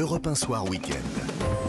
Europe 1 Soir Week-end.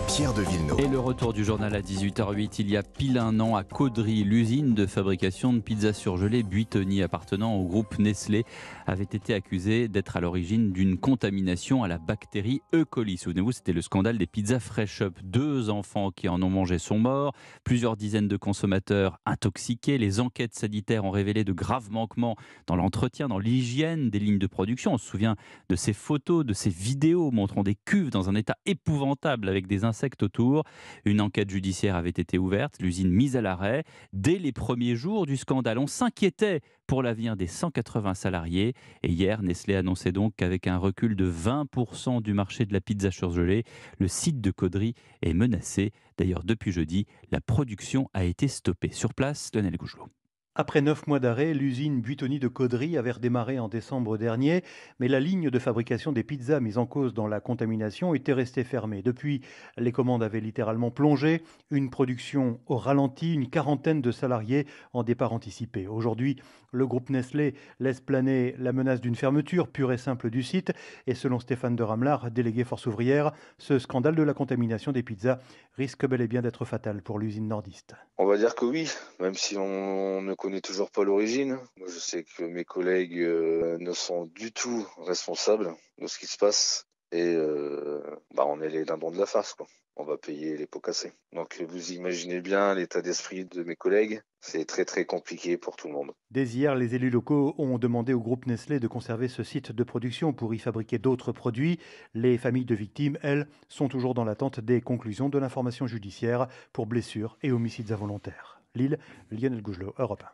Pierre de Villeneuve. Et le retour du journal à 18h08, il y a pile un an à Caudry, l'usine de fabrication de pizzas surgelées Buitoni appartenant au groupe Nestlé avait été accusée d'être à l'origine d'une contamination à la bactérie E. coli. Souvenez-vous, c'était le scandale des pizzas Fresh Up. Deux enfants qui en ont mangé sont morts, plusieurs dizaines de consommateurs intoxiqués. Les enquêtes sanitaires ont révélé de graves manquements dans l'entretien, dans l'hygiène des lignes de production. On se souvient de ces photos, de ces vidéos montrant des cuves dans dans un état épouvantable avec des insectes autour. Une enquête judiciaire avait été ouverte, l'usine mise à l'arrêt. Dès les premiers jours du scandale, on s'inquiétait pour l'avenir des 180 salariés. Et hier, Nestlé annonçait donc qu'avec un recul de 20% du marché de la pizza surgelée, le site de Caudry est menacé. D'ailleurs, depuis jeudi, la production a été stoppée. Sur place, Lionel Gougelot. Après neuf mois d'arrêt, l'usine Buitoni de Caudry avait redémarré en décembre dernier, mais la ligne de fabrication des pizzas mise en cause dans la contamination était restée fermée. Depuis, les commandes avaient littéralement plongé, une production au ralenti, une quarantaine de salariés en départ anticipé. Aujourd'hui, le groupe Nestlé laisse planer la menace d'une fermeture pure et simple du site, et selon Stéphane de Ramlar, délégué force ouvrière, ce scandale de la contamination des pizzas risque bel et bien d'être fatal pour l'usine nordiste. On va dire que oui, même si on ne connaît toujours pas l'origine. Moi, je sais que mes collègues euh, ne sont du tout responsables de ce qui se passe. Et euh, bah, on est les dindons de la farce, quoi. On va payer les pots cassés. Donc vous imaginez bien l'état d'esprit de mes collègues. C'est très très compliqué pour tout le monde. Dès hier, les élus locaux ont demandé au groupe Nestlé de conserver ce site de production pour y fabriquer d'autres produits. Les familles de victimes, elles, sont toujours dans l'attente des conclusions de l'information judiciaire pour blessures et homicides involontaires. Lille, Lionel Gougelot, Europe 1.